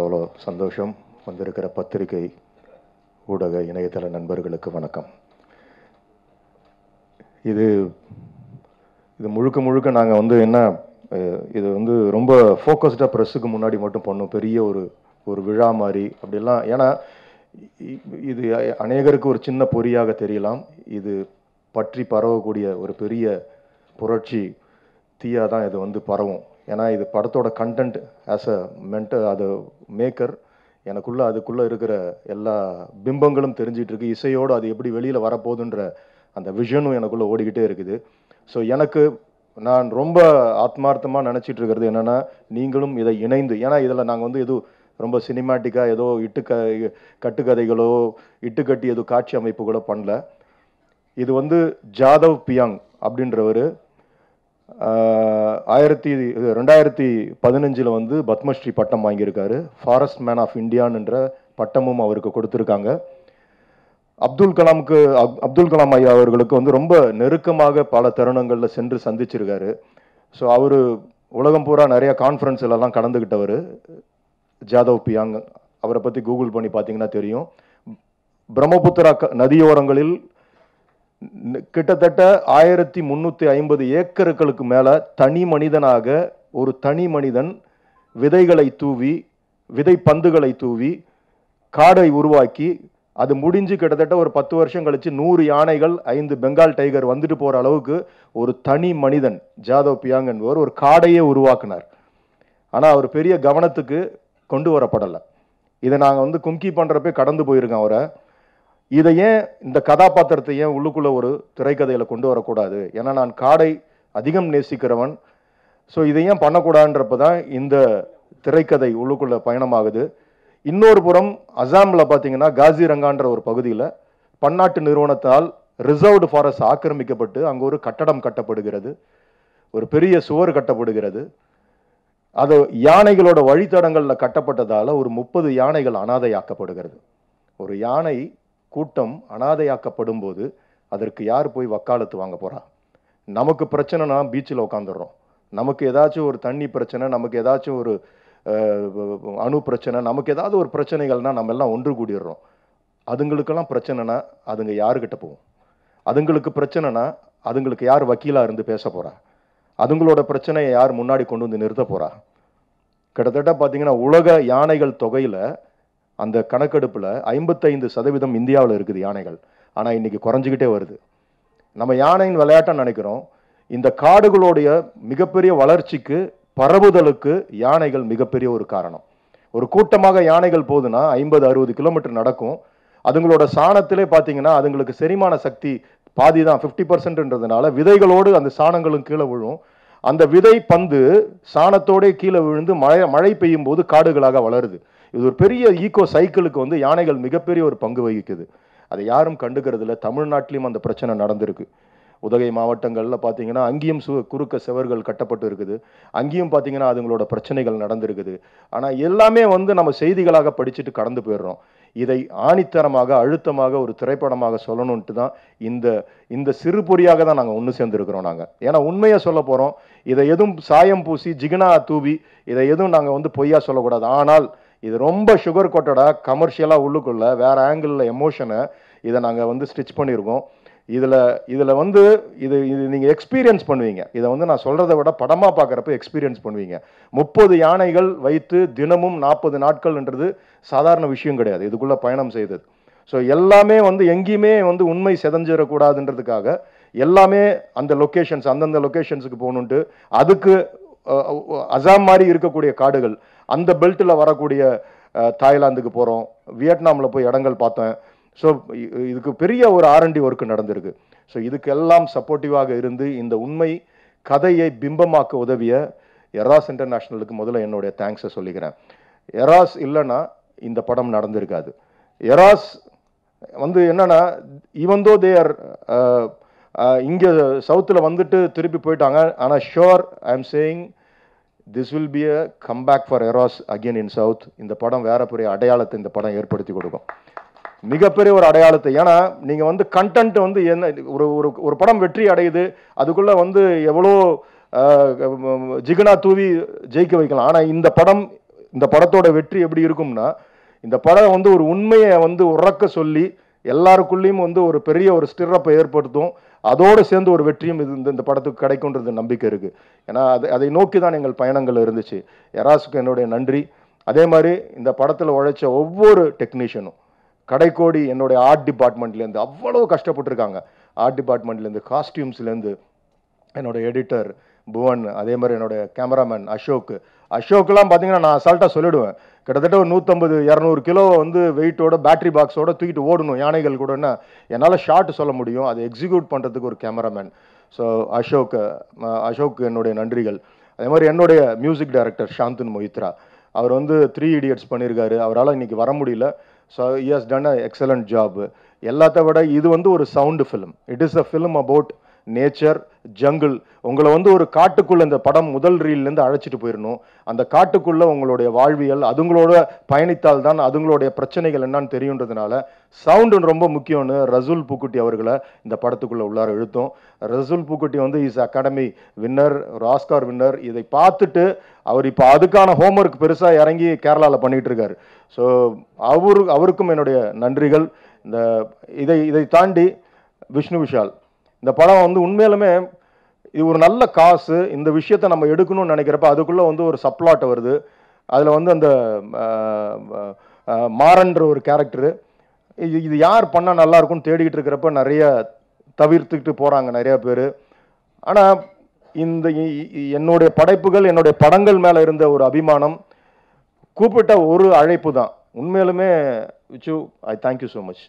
அவ்வளோ சந்தோஷம் வந்திருக்கிற பத்திரிகை ஊடக இணையதள நண்பர்களுக்கு வணக்கம் இது இது முழுக்க முழுக்க நாங்கள் வந்து என்ன இது வந்து ரொம்ப ஃபோக்கஸ்டாக ப்ரெஸ்ஸுக்கு முன்னாடி மட்டும் பண்ணோம் பெரிய ஒரு ஒரு விழா மாதிரி அப்படிலாம் ஏன்னா இது அநேகருக்கு ஒரு சின்ன பொறியாக தெரியலாம் இது பற்றி பரவக்கூடிய ஒரு பெரிய புரட்சி தீயாக தான் இது வந்து பரவும் ஏன்னா இது படத்தோட கண்டென்ட் ஆஸ் அ மென்ட் அது மேக்கர் எனக்குள்ளே அதுக்குள்ளே இருக்கிற எல்லா பிம்பங்களும் தெரிஞ்சிட்டு இருக்கு இசையோடு அது எப்படி வெளியில் வரப்போகுதுன்ற அந்த விஷனும் எனக்குள்ளே ஓடிக்கிட்டே இருக்குது ஸோ எனக்கு நான் ரொம்ப ஆத்மார்த்தமாக நினச்சிட்டு இருக்கிறது என்னென்னா நீங்களும் இதை இணைந்து ஏன்னா இதில் நாங்கள் வந்து எதுவும் ரொம்ப சினிமாட்டிக்காக ஏதோ இட்டு க கட்டுக்கதைகளோ இட்டுக்கட்டி எதுவும் காட்சி அமைப்புகளோ பண்ணல இது வந்து ஜாதவ் பியாங் அப்படின்றவர் ஆயிரத்தி ரெண்டாயிரத்தி பதினஞ்சில் வந்து பத்மஸ்ரீ பட்டம் வாங்கியிருக்காரு ஃபாரஸ்ட் மேன் ஆஃப் இந்தியான்ற பட்டமும் அவருக்கு கொடுத்துருக்காங்க அப்துல் கலாமுக்கு அப் அப்துல் கலாம் ஐயா அவர்களுக்கு வந்து ரொம்ப நெருக்கமாக பல தருணங்களில் சென்று சந்திச்சிருக்காரு ஸோ அவர் உலகம் பூரா நிறையா கான்ஃபரன்ஸ்லாம் கலந்துக்கிட்டவர் ஜாதவ் பியாங் அவரை பற்றி கூகுள் பண்ணி பார்த்தீங்கன்னா தெரியும் பிரம்மபுத்திரா நதியோரங்களில் கிட்டத்தட்ட ஆயிரத்தி முந்நூற்றி ஐம்பது ஏக்கர்களுக்கு மேலே தனி மனிதனாக ஒரு தனி மனிதன் விதைகளை தூவி விதை பந்துகளை தூவி காடை உருவாக்கி அது முடிஞ்சு கிட்டத்தட்ட ஒரு பத்து வருஷம் கழித்து நூறு யானைகள் ஐந்து பெங்கால் டைகர் வந்துட்டு போகிற அளவுக்கு ஒரு தனி மனிதன் ஜாதவ் பியாங் என்பவர் ஒரு காடையே உருவாக்கினார் ஆனால் அவர் பெரிய கவனத்துக்கு கொண்டு வரப்படலை இதை நாங்கள் வந்து கும்கி பண்ணுறப்பே கடந்து போயிருக்கோம் அவரை இதை ஏன் இந்த கதாபாத்திரத்தை ஏன் உள்ளுக்குள்ளே ஒரு திரைக்கதையில் கொண்டு வரக்கூடாது ஏன்னா நான் காடை அதிகம் நேசிக்கிறவன் ஸோ இதை ஏன் பண்ணக்கூடாதுன்றப்ப தான் இந்த திரைக்கதை உள்ளுக்குள்ளே பயணமாகுது இன்னொரு புறம் அசாமில் பார்த்தீங்கன்னா காசி ரங்கான்ற ஒரு பகுதியில் பன்னாட்டு நிறுவனத்தால் ரிசர்வ்டு ஃபாரஸ்ட் ஆக்கிரமிக்கப்பட்டு அங்கே ஒரு கட்டடம் கட்டப்படுகிறது ஒரு பெரிய சுவர் கட்டப்படுகிறது அது யானைகளோட வழித்தடங்களில் கட்டப்பட்டதால் ஒரு முப்பது யானைகள் அனாதையாக்கப்படுகிறது ஒரு யானை கூட்டம் அனாதையாக்கப்படும் போது அதற்கு யார் போய் வக்காலத்து வாங்க போகிறா நமக்கு பிரச்சனைனா பீச்சில் உட்காந்துடுறோம் நமக்கு ஏதாச்சும் ஒரு தண்ணி பிரச்சனை நமக்கு ஏதாச்சும் ஒரு அணு பிரச்சனை நமக்கு ஏதாவது ஒரு பிரச்சனைகள்னால் நம்ம எல்லாம் ஒன்று கூடிடுறோம் அதுங்களுக்கெல்லாம் பிரச்சனைனா அதுங்க யாருக்கிட்ட போகும் அதுங்களுக்கு பிரச்சனைனா அதுங்களுக்கு யார் வக்கீலாக இருந்து பேச போகிறா அதுங்களோட பிரச்சனையை யார் முன்னாடி கொண்டு வந்து நிறுத்த போகிறா கிட்டத்தட்ட பார்த்தீங்கன்னா உலக யானைகள் தொகையில் அந்த கணக்கெடுப்பில் ஐம்பத்தைந்து சதவீதம் இந்தியாவில் இருக்குது யானைகள் ஆனால் இன்றைக்கி குறைஞ்சிக்கிட்டே வருது நம்ம யானையின் விளையாட்டாக நினைக்கிறோம் இந்த காடுகளுடைய மிகப்பெரிய வளர்ச்சிக்கு பரவுதலுக்கு யானைகள் மிகப்பெரிய ஒரு காரணம் ஒரு கூட்டமாக யானைகள் போகுதுன்னா ஐம்பது அறுபது கிலோமீட்டர் நடக்கும் அதுங்களோட சாணத்திலே பார்த்தீங்கன்னா அதுங்களுக்கு செரிமான சக்தி பாதி தான் ஃபிஃப்டி பர்சன்ட்ன்றதுனால விதைகளோடு அந்த சாணங்களும் கீழே விழும் அந்த விதை பந்து சாணத்தோடே கீழே விழுந்து மழை மழை பெய்யும் போது காடுகளாக வளருது இது ஒரு பெரிய ஈகோ சைக்கிளுக்கு வந்து யானைகள் மிகப்பெரிய ஒரு பங்கு வகிக்குது அதை யாரும் இல்லை தமிழ்நாட்டிலையும் அந்த பிரச்சனை நடந்திருக்கு உதகை மாவட்டங்களில் பார்த்தீங்கன்னா அங்கேயும் சு குறுக்க செவர்கள் கட்டப்பட்டு இருக்குது அங்கேயும் பார்த்தீங்கன்னா அதுங்களோட பிரச்சனைகள் நடந்திருக்குது ஆனால் எல்லாமே வந்து நம்ம செய்திகளாக படிச்சுட்டு கடந்து போயிடுறோம் இதை ஆணித்தரமாக அழுத்தமாக ஒரு திரைப்படமாக சொல்லணுன்ட்டு தான் இந்த இந்த சிறு பொறியாக தான் நாங்கள் ஒன்று சேர்ந்துருக்குறோம் நாங்கள் ஏன்னா உண்மையாக சொல்ல போகிறோம் இதை எதுவும் சாயம் பூசி ஜிகினா தூவி இதை எதுவும் நாங்கள் வந்து பொய்யா சொல்லக்கூடாது ஆனால் இது ரொம்ப சுகர் கொட்டடாக கமர்ஷியலாக உள்ளுக்குள்ளே வேறு ஆங்கிளில் எமோஷனை இதை நாங்கள் வந்து ஸ்டிச் பண்ணியிருக்கோம் இதில் இதில் வந்து இது இது நீங்கள் எக்ஸ்பீரியன்ஸ் பண்ணுவீங்க இதை வந்து நான் சொல்கிறத விட படமாக பார்க்குறப்ப எக்ஸ்பீரியன்ஸ் பண்ணுவீங்க முப்பது யானைகள் வைத்து தினமும் நாற்பது நாட்கள்ன்றது சாதாரண விஷயம் கிடையாது இதுக்குள்ளே பயணம் செய்தது ஸோ எல்லாமே வந்து எங்கேயுமே வந்து உண்மை செதஞ்சிடக்கூடாதுன்றதுக்காக எல்லாமே அந்த லொக்கேஷன்ஸ் அந்தந்த லொக்கேஷன்ஸுக்கு போகணுன்ட்டு அதுக்கு அசாம் மாதிரி இருக்கக்கூடிய காடுகள் அந்த பெல்ட்டில் வரக்கூடிய தாய்லாந்துக்கு போகிறோம் வியட்நாமில் போய் இடங்கள் பார்த்தேன் ஸோ இதுக்கு பெரிய ஒரு ஆர்என்டி ஒர்க்கு நடந்திருக்கு ஸோ இதுக்கெல்லாம் சப்போர்ட்டிவாக இருந்து இந்த உண்மை கதையை பிம்பமாக்க உதவிய எராஸ் இன்டர்நேஷ்னலுக்கு முதல்ல என்னுடைய தேங்க்ஸை சொல்லிக்கிறேன் எராஸ் இல்லைன்னா இந்த படம் நடந்திருக்காது எராஸ் வந்து என்னன்னா ஈவன் தோ தேர் இங்கே சவுத்தில் வந்துட்டு திருப்பி போயிட்டாங்க ஆனால் sure I am saying this will be a comeback for eras again in south இந்த படம் வேற பெரிய அடையாளத்தை இந்த படம் ஏற்படுத்தி கொடுக்கும் மிகப்பெரிய ஒரு அடையாளத்தை ஏன்னா நீங்கள் வந்து கண்டென்ட் வந்து என்ன ஒரு ஒரு ஒரு படம் வெற்றி அடையுது அதுக்குள்ளே வந்து எவ்வளோ ஜிகனா தூவி ஜெயிக்க வைக்கலாம் ஆனால் இந்த படம் இந்த படத்தோட வெற்றி எப்படி இருக்கும்னா இந்த படம் வந்து ஒரு உண்மையை வந்து உறக்க சொல்லி எல்லாருக்குள்ளேயும் வந்து ஒரு பெரிய ஒரு ஸ்டிரப்பை ஏற்படுத்தும் அதோடு சேர்ந்து ஒரு வெற்றியும் இது இந்த இந்த படத்துக்கு கிடைக்கும்ன்றது நம்பிக்கை இருக்குது ஏன்னா அது அதை நோக்கி தான் எங்கள் பயணங்கள் இருந்துச்சு எராஸுக்கு என்னுடைய நன்றி அதே மாதிரி இந்த படத்தில் உழைச்ச ஒவ்வொரு டெக்னீஷியனும் கடைக்கோடி என்னுடைய ஆர்ட் டிபார்ட்மெண்ட்லேருந்து அவ்வளோ கஷ்டப்பட்டுருக்காங்க ஆர்ட் டிபார்ட்மெண்ட்லேருந்து காஸ்டியூம்ஸ்லேருந்து என்னோடய எடிட்டர் புவன் அதே மாதிரி என்னுடைய கேமராமேன் அசோக் அசோக்கெல்லாம் பார்த்தீங்கன்னா நான் அசால்ட்டாக சொல்லிவிடுவேன் கிட்டத்தட்ட ஒரு நூற்றம்பது இரநூறு கிலோ வந்து வெயிட்டோட பேட்டரி பாக்ஸோட தூக்கிட்டு ஓடணும் யானைகள் கூடன்னா என்னால் ஷார்ட் சொல்ல முடியும் அதை எக்ஸிக்யூட் பண்ணுறதுக்கு ஒரு கேமராமேன் ஸோ அசோக் அசோக் என்னுடைய நன்றிகள் அதே மாதிரி என்னுடைய மியூசிக் டைரக்டர் சாந்தன் மொஹித்ரா அவர் வந்து த்ரீ இடியட்ஸ் பண்ணியிருக்காரு அவரால் இன்றைக்கி வர முடியல so he has done a excellent job எல்லாத்த விட இது வந்து ஒரு sound film it is a film about nature jungle உங்களை வந்து ஒரு காட்டுக்குள்ளே இந்த படம் முதல் ரீல்லேருந்து அழைச்சிட்டு போயிடணும் அந்த காட்டுக்குள்ளே உங்களுடைய வாழ்வியல் அதுங்களோட பயணித்தால் தான் அதுங்களுடைய பிரச்சனைகள் என்னன்னு தெரியுன்றதுனால சவுண்டு ரொம்ப முக்கியம்னு ரசூல் பூக்குட்டி அவர்களை இந்த படத்துக்குள்ளே உள்ளார எழுத்தும் ரசூல் பூக்குட்டி வந்து is Academy winner Oscar winner இதை பார்த்துட்டு அவர் இப்போ அதுக்கான ஹோம்ஒர்க் பெருசாக இறங்கி கேரளாவில் பண்ணிட்டு இருக்காரு ஸோ அவரு அவருக்கும் என்னுடைய நன்றிகள் இந்த இதை இதை தாண்டி விஷ்ணு விஷால் இந்த படம் வந்து உண்மையிலுமே இது ஒரு நல்ல காசு இந்த விஷயத்த நம்ம எடுக்கணும்னு நினைக்கிறப்ப அதுக்குள்ளே வந்து ஒரு சப்ளாட் வருது அதில் வந்து அந்த மாறன்ற ஒரு கேரக்டரு இது இது யார் பண்ணால் நல்லாயிருக்கும்னு தேடிக்கிட்டு இருக்கிறப்ப நிறைய தவிர்த்துக்கிட்டு போகிறாங்க நிறைய பேர் ஆனால் இந்த என்னுடைய படைப்புகள் என்னுடைய படங்கள் மேலே இருந்த ஒரு அபிமானம் கூப்பிட்ட ஒரு அழைப்பு தான் உண்மையிலுமே which I thank you so much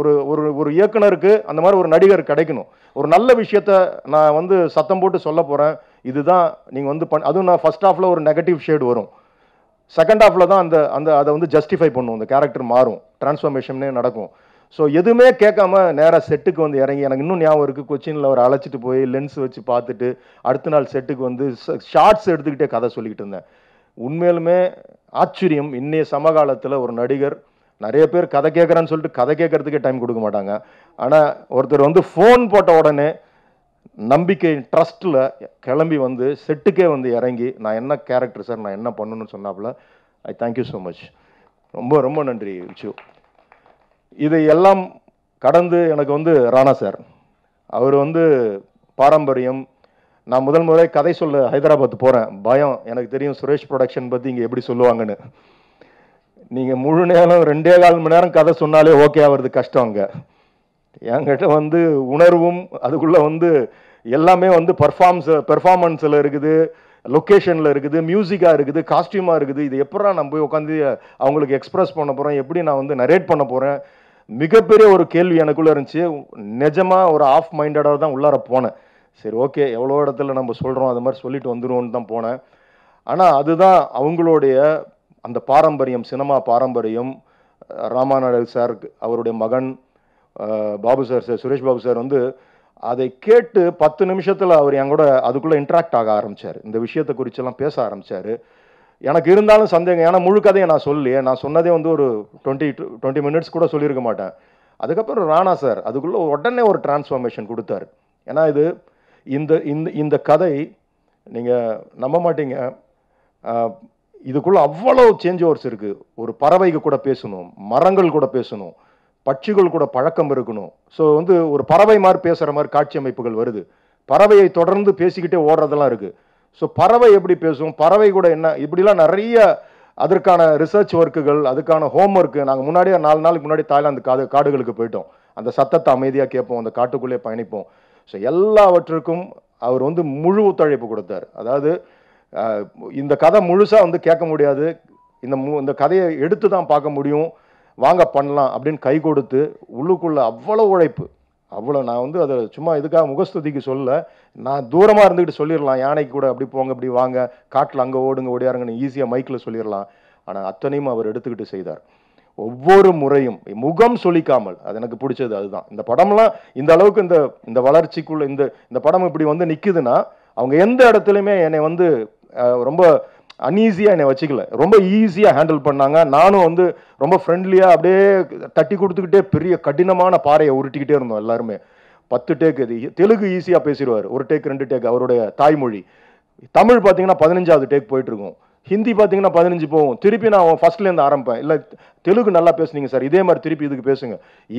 ஒரு ஒரு ஒரு இயக்குனருக்கு அந்த மாதிரி ஒரு நடிகர் கிடைக்கணும் ஒரு நல்ல விஷயத்த நான் வந்து சத்தம் போட்டு சொல்ல போகிறேன் இதுதான் நீங்கள் வந்து பண் அதுவும் நான் ஃபஸ்ட் ஹாஃபில் ஒரு நெகட்டிவ் ஷேடு வரும் செகண்ட் ஹாஃபில் தான் அந்த அந்த அதை வந்து ஜஸ்டிஃபை பண்ணும் அந்த கேரக்டர் மாறும் ட்ரான்ஸ்ஃபார்மேஷனே நடக்கும் ஸோ எதுவுமே கேட்காம நேராக செட்டுக்கு வந்து இறங்கி எனக்கு இன்னும் ஞாபகம் இருக்குது கொச்சினில் அவர் அழைச்சிட்டு போய் லென்ஸ் வச்சு பார்த்துட்டு அடுத்த நாள் செட்டுக்கு வந்து ஷார்ட்ஸ் எடுத்துக்கிட்டே கதை சொல்லிக்கிட்டு இருந்தேன் உண்மையிலுமே ஆச்சரியம் இன்னைய சமகாலத்தில் ஒரு நடிகர் நிறைய பேர் கதை கேட்குறேன்னு சொல்லிட்டு கதை கேட்குறதுக்கே டைம் கொடுக்க மாட்டாங்க ஆனால் ஒருத்தர் வந்து ஃபோன் போட்ட உடனே நம்பிக்கை ட்ரஸ்ட்டில் கிளம்பி வந்து செட்டுக்கே வந்து இறங்கி நான் என்ன கேரக்டர் சார் நான் என்ன பண்ணணும்னு சொன்னாப்புல ஐ தேங்க்யூ ஸோ மச் ரொம்ப ரொம்ப நன்றி விச்சு இதை எல்லாம் கடந்து எனக்கு வந்து ராணா சார் அவர் வந்து பாரம்பரியம் நான் முதல் முறை கதை சொல்ல ஹைதராபாத் போகிறேன் பயம் எனக்கு தெரியும் சுரேஷ் ப்ரொடக்ஷன் பற்றி இங்கே எப்படி சொல்லுவாங்கன்னு நீங்கள் முழு நேரம் ரெண்டே கால் மணி நேரம் கதை சொன்னாலே ஓகே ஆகிறது கஷ்டம் அங்கே என்கிட்ட வந்து உணர்வும் அதுக்குள்ளே வந்து எல்லாமே வந்து பர்ஃபார்ம்ஸ் பெர்ஃபார்மன்ஸில் இருக்குது லொக்கேஷனில் இருக்குது மியூசிக்காக இருக்குது காஸ்டியூமாக இருக்குது இது எப்படா நான் போய் உட்காந்து அவங்களுக்கு எக்ஸ்ப்ரெஸ் பண்ண போகிறேன் எப்படி நான் வந்து நரேட் பண்ண போகிறேன் மிகப்பெரிய ஒரு கேள்வி எனக்குள்ளே இருந்துச்சு நிஜமாக ஒரு ஆஃப் மைண்டடாக தான் உள்ளார போனேன் சரி ஓகே எவ்வளோ இடத்துல நம்ம சொல்கிறோம் அது மாதிரி சொல்லிட்டு வந்துடுவோன்னு தான் போனேன் ஆனால் அதுதான் அவங்களுடைய அந்த பாரம்பரியம் சினிமா பாரம்பரியம் ராமாநாடல் சார் அவருடைய மகன் Babu sir sir Suresh Babu sir வந்து அதை கேட்டு பத்து நிமிஷத்தில் அவர் என் கூட அதுக்குள்ளே இன்ட்ராக்ட் ஆக ஆரம்பித்தார் இந்த விஷயத்தை குறிச்செல்லாம் பேச ஆரம்பித்தார் எனக்கு இருந்தாலும் சந்தேகம் ஏன்னா முழு கதையை நான் சொல்லி நான் சொன்னதே வந்து ஒரு டுவெண்ட்டி டூ டுவெண்ட்டி மினிட்ஸ் கூட சொல்லியிருக்க மாட்டேன் அதுக்கப்புறம் ராணா சார் அதுக்குள்ளே உடனே ஒரு டிரான்ஸ்ஃபார்மேஷன் கொடுத்தாரு ஏன்னா இது இந்த இந்த இந்த கதை நீங்கள் நம்ப மாட்டீங்க இதுக்குள்ளே அவ்வளோ சேஞ்ச் ஓவர்ஸ் இருக்குது ஒரு பறவைக்கு கூட பேசணும் மரங்கள் கூட பேசணும் பட்சிகள் கூட பழக்கம் இருக்கணும் ஸோ வந்து ஒரு பறவை மாதிரி பேசுகிற மாதிரி காட்சி அமைப்புகள் வருது பறவையை தொடர்ந்து பேசிக்கிட்டே ஓடுறதெல்லாம் இருக்குது ஸோ பறவை எப்படி பேசும் பறவை கூட என்ன இப்படிலாம் நிறைய அதற்கான ரிசர்ச் ஒர்க்குகள் அதுக்கான ஹோம் ஒர்க்கு நாங்கள் முன்னாடியே நாலு நாளுக்கு முன்னாடி தாய்லாந்து காது காடுகளுக்கு போயிட்டோம் அந்த சத்தத்தை அமைதியாக கேட்போம் அந்த காட்டுக்குள்ளே பயணிப்போம் ஸோ எல்லாவற்றுக்கும் அவர் வந்து முழு ஒத்துழைப்பு கொடுத்தார் அதாவது இந்த கதை முழுசாக வந்து கேட்க முடியாது இந்த மு இந்த கதையை எடுத்து தான் பார்க்க முடியும் வாங்க பண்ணலாம் அப்படின்னு கை கொடுத்து உள்ளுக்குள்ளே அவ்வளோ உழைப்பு அவ்வளோ நான் வந்து அதை சும்மா இதுக்காக முகஸ்துதிக்கு சொல்ல நான் தூரமாக இருந்துக்கிட்டு சொல்லிடலாம் யானைக்கு கூட அப்படி போங்க இப்படி வாங்க காட்டில் அங்கே ஓடுங்க ஓடியாருங்கன்னு ஈஸியாக மைக்கில் சொல்லிடலாம் ஆனால் அத்தனையும் அவர் எடுத்துக்கிட்டு செய்தார் ஒவ்வொரு முறையும் முகம் சொல்லிக்காமல் அது எனக்கு பிடிச்சது அதுதான் இந்த படம்லாம் இந்த அளவுக்கு இந்த இந்த வளர்ச்சிக்குள்ள இந்த இந்த படம் இப்படி வந்து நிற்குதுன்னா அவங்க எந்த இடத்துலையுமே என்னை வந்து ரொம்ப அன்ஈஸியாக என்னை வச்சிக்கல ரொம்ப ஈஸியாக ஹேண்டில் பண்ணாங்க நானும் வந்து ரொம்ப ஃப்ரெண்ட்லியாக அப்படியே தட்டி கொடுத்துக்கிட்டே பெரிய கடினமான பாறையை உருட்டிக்கிட்டே இருந்தோம் எல்லாருமே பத்து டேக் இது தெலுங்கு ஈஸியாக பேசிடுவார் ஒரு டேக் ரெண்டு டேக் அவருடைய தாய்மொழி தமிழ் பார்த்தீங்கன்னா பதினஞ்சாவது டேக் போயிட்டுருக்கும் ஹிந்தி பார்த்தீங்கன்னா பதினஞ்சு போகும் திருப்பி நான் அவன் ஃபர்ஸ்ட்லேருந்து ஆரம்பிப்பேன் இல்லை தெலுங்கு நல்லா பேசுனீங்க சார் இதே மாதிரி திருப்பி இதுக்கு பேசுங்க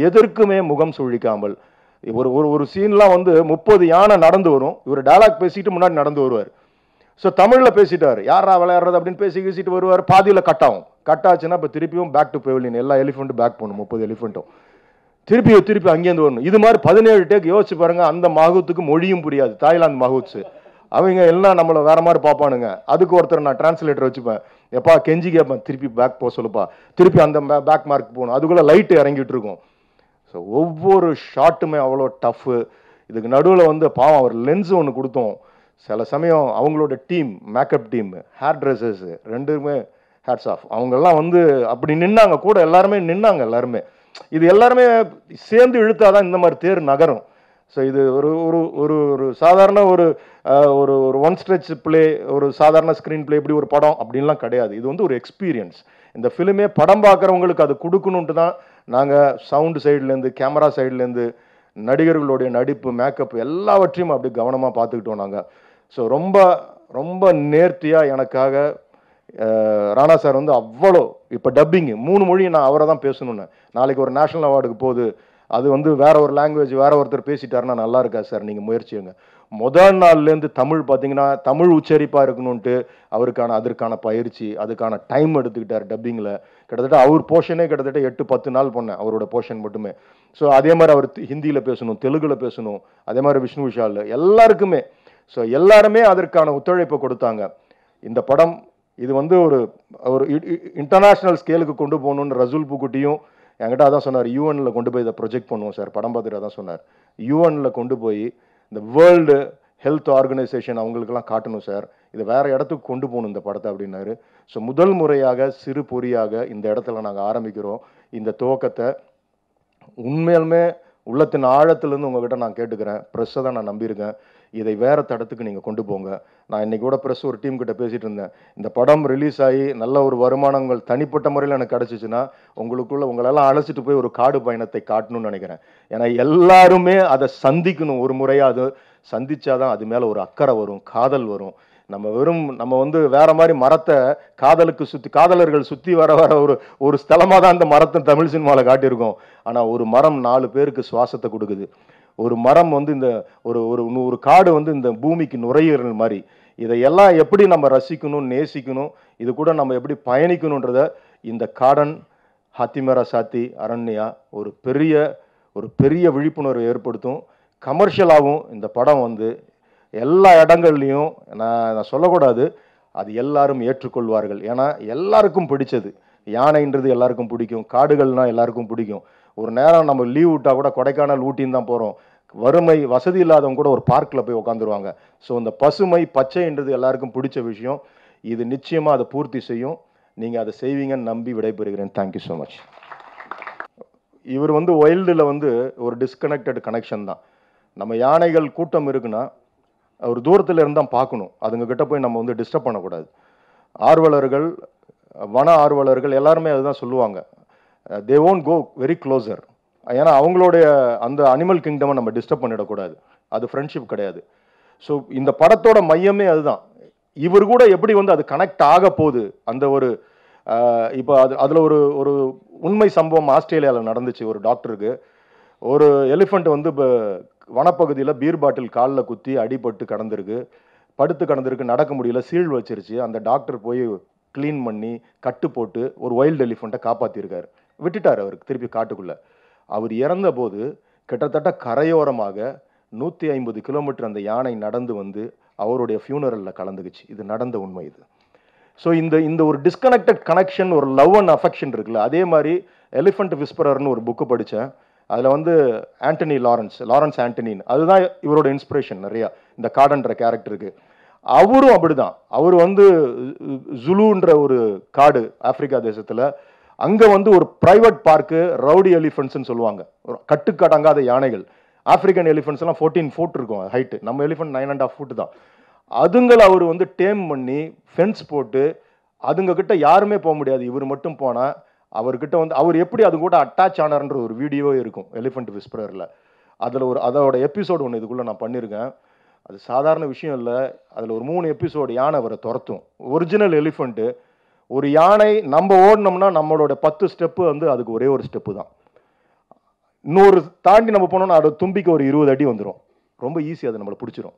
எதற்குமே முகம் சுழிக்காமல் ஒரு ஒரு ஒரு சீன்லாம் வந்து முப்பது யானை நடந்து வரும் இவர் டைலாக் பேசிட்டு முன்னாடி நடந்து வருவார் ஸோ தமிழில் பேசிட்டார் யாரா விளையாடுறது அப்படின்னு பேசி வீசிட்டு வருவார் பாதியில் கட் ஆகும் கட் ஆச்சுன்னா இப்போ திருப்பியும் பேக் டு பெவிலின் எல்லா எலிஃபெண்ட்டும் பேக் போகணும் முப்பது எலிஃபெண்ட்டும் திருப்பி திருப்பி அங்கேருந்து வரணும் இது மாதிரி பதினேழு டேக் யோசிச்சு பாருங்க அந்த மகூத்துக்கு மொழியும் புரியாது தாய்லாந்து மகூத்ஸு அவங்க எல்லாம் நம்மளை வேற மாதிரி பார்ப்பானுங்க அதுக்கு ஒருத்தர் நான் டிரான்ஸ்லேட்டர் வச்சுப்பேன் எப்பா கெஞ்சி கேட்பேன் திருப்பி பேக் போக சொல்லுப்பா திருப்பி அந்த பேக் மார்க் போகணும் அதுக்குள்ளே லைட்டு இறங்கிட்டு இருக்கும் ஸோ ஒவ்வொரு ஷாட்டுமே அவ்வளோ டஃப்பு இதுக்கு நடுவில் வந்து பாவம் அவர் லென்ஸ் ஒன்று கொடுத்தோம் சில சமயம் அவங்களோட team makeup team hair dresses ரெண்டுமே ஹேட்ஸ் ஆஃப் அவங்கெல்லாம் வந்து அப்படி நின்னாங்க கூட எல்லாருமே நின்னாங்க எல்லாருமே இது எல்லாருமே சேர்ந்து இழுத்தாதான் இந்த மாதிரி தேர் நகரும் ஸோ இது ஒரு ஒரு ஒரு ஒரு சாதாரண ஒரு ஒரு ஒரு ஒன் ஸ்ட்ரெச் பிளே ஒரு சாதாரண ஸ்க்ரீன் பிளே இப்படி ஒரு படம் அப்படின்லாம் கிடையாது இது வந்து ஒரு எக்ஸ்பீரியன்ஸ் இந்த ஃபிலிமே படம் பார்க்குறவங்களுக்கு அது கொடுக்கணுன்ட்டு தான் நாங்கள் சவுண்டு சைட்லேருந்து கேமரா சைட்லேருந்து நடிகர்களுடைய நடிப்பு மேக்கப் எல்லாவற்றையும் அப்படி கவனமாக பார்த்துக்கிட்டோம் நாங்கள் ஸோ ரொம்ப ரொம்ப நேர்த்தியாக எனக்காக ராணா சார் வந்து அவ்வளோ இப்போ டப்பிங்கு மூணு மொழியும் நான் அவரை தான் பேசணுன்னு நாளைக்கு ஒரு நேஷனல் அவார்டுக்கு போகுது அது வந்து வேற ஒரு லாங்குவேஜ் வேற ஒருத்தர் பேசிட்டாருன்னா நல்லா இருக்கா சார் நீங்கள் முயற்சியுங்க முதல் நாள்லேருந்து தமிழ் பார்த்தீங்கன்னா தமிழ் உச்சரிப்பாக இருக்கணும்ன்ட்டு அவருக்கான அதற்கான பயிற்சி அதுக்கான டைம் எடுத்துக்கிட்டார் டப்பிங்கில் கிட்டத்தட்ட அவர் போர்ஷனே கிட்டத்தட்ட எட்டு பத்து நாள் பண்ணேன் அவரோட போர்ஷன் மட்டுமே ஸோ அதே மாதிரி அவர் ஹிந்தியில் பேசணும் தெலுங்கில் பேசணும் அதே மாதிரி விஷ்ணு விஷால் எல்லாருக்குமே ஸோ எல்லாருமே அதற்கான ஒத்துழைப்பு கொடுத்தாங்க இந்த படம் இது வந்து ஒரு ஒரு இன்டர்நேஷ்னல் ஸ்கேலுக்கு கொண்டு போகணுன்னு ரசூல் புக்குட்டியும் என்கிட்ட அதான் சொன்னார் யூஎனில் கொண்டு போய் இதை ப்ரொஜெக்ட் பண்ணுவோம் சார் படம் பார்த்துட்டு அதான் சொன்னார் யூஎனில் கொண்டு போய் இந்த வேர்ல்டு ஹெல்த் ஆர்கனைசேஷன் அவங்களுக்கெல்லாம் காட்டணும் சார் இது வேறு இடத்துக்கு கொண்டு போகணும் இந்த படத்தை அப்படின்னாரு ஸோ முதல் முறையாக சிறு பொறியாக இந்த இடத்துல நாங்கள் ஆரம்பிக்கிறோம் இந்த துவக்கத்தை உண்மையிலுமே உள்ளத்தின் ஆழத்துலேருந்து உங்கள்கிட்ட நான் கேட்டுக்கிறேன் ப்ரெஸ்ஸை தான் நான் நம்பியிருக்கேன் இதை வேறு தடத்துக்கு நீங்கள் கொண்டு போங்க நான் இன்றைக்கி கூட ப்ரெஸ் ஒரு டீம் கிட்ட பேசிகிட்டு இருந்தேன் இந்த படம் ரிலீஸ் ஆகி நல்ல ஒரு வருமானங்கள் தனிப்பட்ட முறையில் எனக்கு கிடச்சிச்சின்னா உங்களுக்குள்ள உங்களெல்லாம் அழைச்சிட்டு போய் ஒரு காடு பயணத்தை காட்டணும்னு நினைக்கிறேன் ஏன்னா எல்லாருமே அதை சந்திக்கணும் ஒரு முறையாக அது சந்திச்சாதான் அது மேலே ஒரு அக்கறை வரும் காதல் வரும் நம்ம வெறும் நம்ம வந்து வேற மாதிரி மரத்தை காதலுக்கு சுற்றி காதலர்கள் சுற்றி வர வர ஒரு ஒரு ஸ்தலமாக தான் அந்த மரத்தை தமிழ் சினிமாவில் காட்டியிருக்கோம் ஆனால் ஒரு மரம் நாலு பேருக்கு சுவாசத்தை கொடுக்குது ஒரு மரம் வந்து இந்த ஒரு ஒரு நூறு காடு வந்து இந்த பூமிக்கு நுரையீரல் மாதிரி இதையெல்லாம் எப்படி நம்ம ரசிக்கணும் நேசிக்கணும் இது கூட நம்ம எப்படி பயணிக்கணுன்றத இந்த காடன் ஹத்திமர சாத்தி அரண்யா ஒரு பெரிய ஒரு பெரிய விழிப்புணர்வை ஏற்படுத்தும் கமர்ஷியலாகவும் இந்த படம் வந்து எல்லா இடங்கள்லையும் நான் நான் சொல்லக்கூடாது அது எல்லாரும் ஏற்றுக்கொள்வார்கள் ஏன்னா எல்லாருக்கும் பிடிச்சது யானைன்றது எல்லாருக்கும் பிடிக்கும் காடுகள்னால் எல்லாருக்கும் பிடிக்கும் ஒரு நேரம் நம்ம லீவ் விட்டால் கூட கொடைக்கானல் ஊட்டின்னு தான் போகிறோம் வறுமை வசதி இல்லாதவங்க கூட ஒரு பார்க்கில் போய் உட்காந்துருவாங்க ஸோ இந்த பசுமை பச்சைன்றது எல்லாருக்கும் பிடிச்ச விஷயம் இது நிச்சயமாக அதை பூர்த்தி செய்யும் நீங்கள் அதை செய்வீங்கன்னு நம்பி விடைபெறுகிறேன் தேங்க்யூ ஸோ மச் இவர் வந்து ஒயில்டில் வந்து ஒரு டிஸ்கனெக்டட் கனெக்ஷன் தான் நம்ம யானைகள் கூட்டம் இருக்குன்னா ஒரு தூரத்தில் இருந்தால் பார்க்கணும் அதுங்கக்கிட்ட போய் நம்ம வந்து டிஸ்டர்ப் பண்ணக்கூடாது ஆர்வலர்கள் வன ஆர்வலர்கள் எல்லாருமே அதுதான் சொல்லுவாங்க they won't go very closer ஏன்னா அவங்களுடைய அந்த அனிமல் கிங்டமை நம்ம டிஸ்டர்ப் பண்ணிடக்கூடாது அது ஃப்ரெண்ட்ஷிப் கிடையாது ஸோ இந்த படத்தோட மையமே அதுதான் இவர் கூட எப்படி வந்து அது கனெக்ட் ஆக போகுது அந்த ஒரு uh, இப்போ அது அதில் ஒரு ஒரு உண்மை சம்பவம் ஆஸ்திரேலியாவில் நடந்துச்சு ஒரு டாக்டருக்கு ஒரு எலிஃபண்ட் வந்து இப்போ வனப்பகுதியில் பீர் பாட்டில் காலில் குத்தி அடிபட்டு கடந்திருக்கு படுத்து கடந்திருக்கு நடக்க முடியல சீழ் வச்சிருச்சு அந்த டாக்டர் போய் க்ளீன் பண்ணி கட்டு போட்டு ஒரு வைல்டு எலிஃபண்ட்டை காப்பாற்றிருக்காரு விட்டுட்டார் அவருக்கு திருப்பி காட்டுக்குள்ளே அவர் இறந்தபோது கிட்டத்தட்ட கரையோரமாக நூற்றி ஐம்பது கிலோமீட்டர் அந்த யானை நடந்து வந்து அவருடைய ஃபியூனரலில் கலந்துக்குச்சு இது நடந்த உண்மை இது ஸோ இந்த இந்த ஒரு டிஸ்கனெக்டட் கனெக்ஷன் ஒரு லவ் அண்ட் அஃபெக்ஷன் இருக்குல்ல அதே மாதிரி எலிஃபண்ட் விஸ்பரர்னு ஒரு புக்கு படித்தேன் அதில் வந்து ஆண்டனி லாரன்ஸ் லாரன்ஸ் ஆண்டனின் அதுதான் இவரோட இன்ஸ்பிரேஷன் நிறையா இந்த காடன்ற கேரக்டருக்கு அவரும் அப்படிதான் அவர் வந்து ஜுலுன்ற ஒரு காடு ஆப்பிரிக்கா தேசத்தில் அங்கே வந்து ஒரு ப்ரைவேட் பார்க்கு ரவுடி எலிஃபென்ட்ஸ்னு சொல்லுவாங்க கட்டுக்கடங்காத யானைகள் ஆப்பிரிக்கன் எலிஃபென்ட்ஸ் எல்லாம் ஃபோர்டீன் ஃபுட் இருக்கும் ஹைட்டு நம்ம elephant nine and half foot தான் அதுங்களை அவர் வந்து டேம் பண்ணி ஃபென்ஸ் போட்டு அதுங்க கிட்ட யாருமே போக முடியாது இவர் மட்டும் போனால் அவர்கிட்ட வந்து அவர் எப்படி அது கூட அட்டாச் ஆனார்ன்ற ஒரு வீடியோ இருக்கும் எலிஃபென்ட் விஸ்பரரில் அதில் ஒரு அதோட எபிசோடு ஒன்று இதுக்குள்ளே நான் பண்ணியிருக்கேன் அது சாதாரண விஷயம் இல்லை அதில் ஒரு மூணு எபிசோடு யானை அவரை துரத்தும் ஒரிஜினல் எலிஃபெண்ட்டு ஒரு யானை நம்ம ஓடினோம்னா நம்மளோட பத்து ஸ்டெப்பு வந்து அதுக்கு ஒரே ஒரு ஸ்டெப்பு தான் இன்னொரு தாண்டி நம்ம போனோம்னா அதோட தும்பிக்கு ஒரு இருபது அடி வந்துடும் ரொம்ப ஈஸி அது நம்மளை பிடிச்சிரும்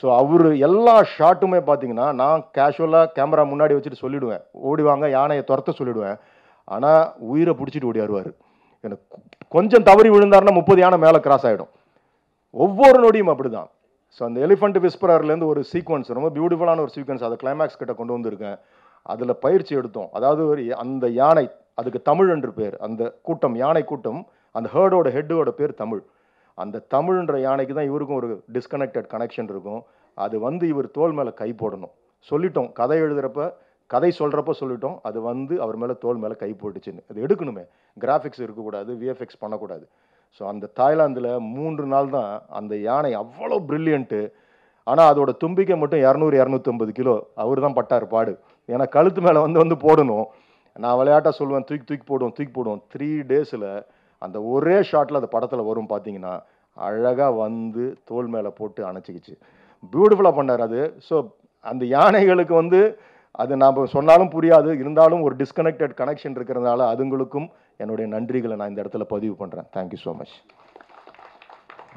ஸோ அவர் எல்லா ஷாட்டுமே பார்த்தீங்கன்னா நான் கேஷுவலாக கேமரா முன்னாடி வச்சுட்டு சொல்லிவிடுவேன் ஓடிவாங்க யானையை துரத்த சொல்லிவிடுவேன் ஆனால் உயிரை பிடிச்சிட்டு ஓடியாருவார் எனக்கு கொஞ்சம் தவறி விழுந்தாருன்னா முப்பது யானை மேலே கிராஸ் ஆகிடும் ஒவ்வொரு நொடியும் அப்படி தான் ஸோ அந்த எலிஃபண்ட் விஸ்பரர்லேருந்து ஒரு சீக்வன்ஸ் ரொம்ப பியூட்டிஃபுல்லான ஒரு சீக்வன்ஸ் அதை கிளைமேக்ஸ் கிட்ட கொண்டு வந்திருக்கேன் அதில் பயிற்சி எடுத்தோம் அதாவது ஒரு அந்த யானை அதுக்கு தமிழ் என்று பேர் அந்த கூட்டம் யானை கூட்டம் அந்த ஹேர்டோட ஹெட்டோட பேர் தமிழ் அந்த தமிழ்ன்ற யானைக்கு தான் இவருக்கும் ஒரு டிஸ்கனெக்டட் கனெக்ஷன் இருக்கும் அது வந்து இவர் தோல் மேலே கை போடணும் சொல்லிட்டோம் கதை எழுதுகிறப்ப கதை சொல்கிறப்ப சொல்லிட்டோம் அது வந்து அவர் மேலே தோல் மேலே கை போட்டுச்சுன்னு அது எடுக்கணுமே கிராஃபிக்ஸ் இருக்கக்கூடாது விஎஃப்எக்ஸ் பண்ணக்கூடாது ஸோ அந்த தாய்லாந்தில் மூன்று நாள் தான் அந்த யானை அவ்வளோ ப்ரில்லியண்ட்டு ஆனால் அதோட தும்பிக்கை மட்டும் இரநூறு இரநூத்தம்பது கிலோ அவர் தான் பட்டார் பாடு ஏன்னா கழுத்து மேலே வந்து வந்து போடணும் நான் விளையாட்டாக சொல்லுவேன் தூக்கி தூக்கி போடுவோம் தூக்கி போடுவோம் த்ரீ டேஸில் அந்த ஒரே ஷாட்டில் அந்த படத்தில் வரும் பார்த்தீங்கன்னா அழகாக வந்து தோல் மேலே போட்டு அணைச்சிக்கிச்சு பியூட்டிஃபுல்லாக பண்ணார் அது ஸோ அந்த யானைகளுக்கு வந்து அது நாம் சொன்னாலும் புரியாது இருந்தாலும் ஒரு டிஸ்கனெக்டட் கனெக்ஷன் இருக்கிறதுனால அதுங்களுக்கும் என்னுடைய நன்றிகளை நான் இந்த இடத்துல பதிவு பண்ணுறேன் தேங்க்யூ ஸோ மச்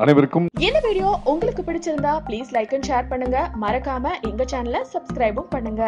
அனைவருக்கும் இந்த வீடியோ உங்களுக்கு பிடிச்சிருந்தா ப்ளீஸ் லைக் அண்ட் ஷேர் பண்ணுங்க மறக்காம எங்க சேனலை சப்ஸ்கிரைபும் பண்ணுங்க